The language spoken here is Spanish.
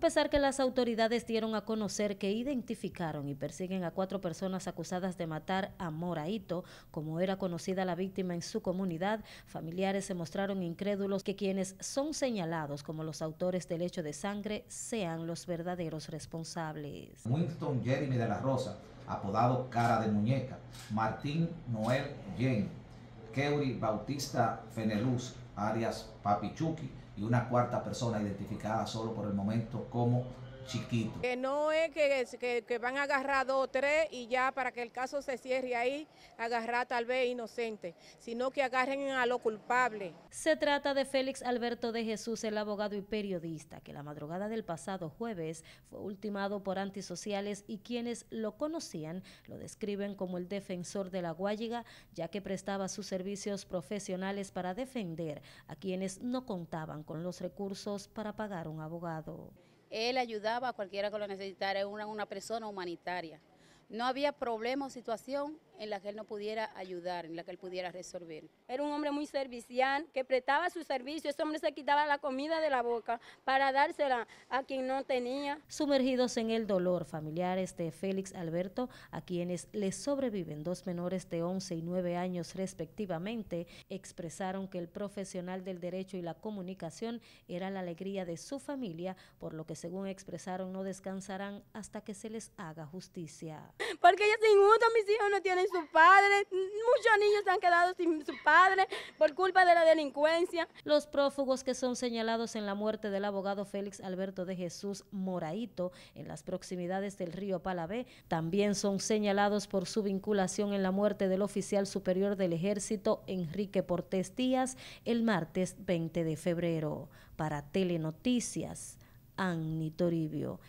a pesar que las autoridades dieron a conocer que identificaron y persiguen a cuatro personas acusadas de matar a Moraito, como era conocida la víctima en su comunidad, familiares se mostraron incrédulos que quienes son señalados como los autores del hecho de sangre sean los verdaderos responsables. Winston Jeremy de la Rosa, apodado Cara de Muñeca, Martín Noel Yen, Keuri Bautista Feneluz, Arias Papichuki y una cuarta persona identificada solo por el momento como que no es que, que, van a agarrar dos tres y ya para que el caso se cierre ahí, agarrar tal vez inocente, sino que agarren a lo culpable. Se trata de Félix Alberto de Jesús, el abogado y periodista, que la madrugada del pasado jueves fue ultimado por antisociales y quienes lo conocían lo describen como el defensor de la Guayiga, ya que prestaba sus servicios profesionales para defender a quienes no contaban con los recursos para pagar un abogado. Él ayudaba a cualquiera que lo necesitara, era una, una persona humanitaria. No había problema o situación en la que él no pudiera ayudar, en la que él pudiera resolver. Era un hombre muy servicial, que prestaba su servicio, ese hombre se quitaba la comida de la boca para dársela a quien no tenía. Sumergidos en el dolor, familiares de Félix Alberto, a quienes les sobreviven dos menores de 11 y 9 años respectivamente, expresaron que el profesional del derecho y la comunicación era la alegría de su familia, por lo que según expresaron no descansarán hasta que se les haga justicia. Porque ella sin injusta, mis hijos no tienen su padre, muchos niños han quedado sin su padre por culpa de la delincuencia. Los prófugos que son señalados en la muerte del abogado Félix Alberto de Jesús Moraito en las proximidades del río Palabé también son señalados por su vinculación en la muerte del oficial superior del ejército Enrique Portés Díaz el martes 20 de febrero. Para Telenoticias, Anni Toribio.